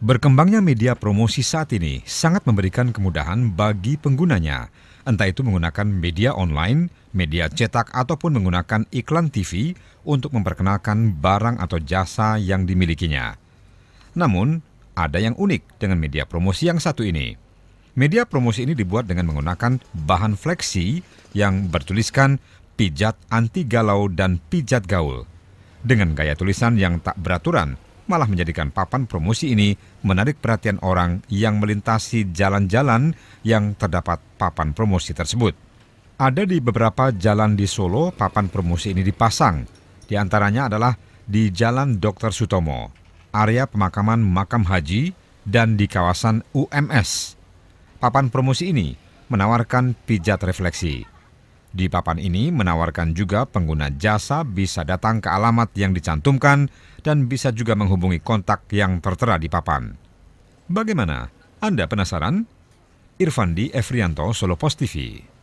Berkembangnya media promosi saat ini sangat memberikan kemudahan bagi penggunanya, entah itu menggunakan media online, media cetak, ataupun menggunakan iklan TV untuk memperkenalkan barang atau jasa yang dimilikinya. Namun, ada yang unik dengan media promosi yang satu ini. Media promosi ini dibuat dengan menggunakan bahan fleksi yang bertuliskan pijat anti galau dan pijat gaul. Dengan gaya tulisan yang tak beraturan, malah menjadikan papan promosi ini menarik perhatian orang yang melintasi jalan-jalan yang terdapat papan promosi tersebut. Ada di beberapa jalan di Solo papan promosi ini dipasang. Di antaranya adalah di Jalan Dr. Sutomo, area pemakaman makam haji, dan di kawasan UMS. Papan promosi ini menawarkan pijat refleksi di papan ini menawarkan juga pengguna jasa bisa datang ke alamat yang dicantumkan dan bisa juga menghubungi kontak yang tertera di papan. Bagaimana? Anda penasaran? Irfandi Efrianto, Solo Post TV.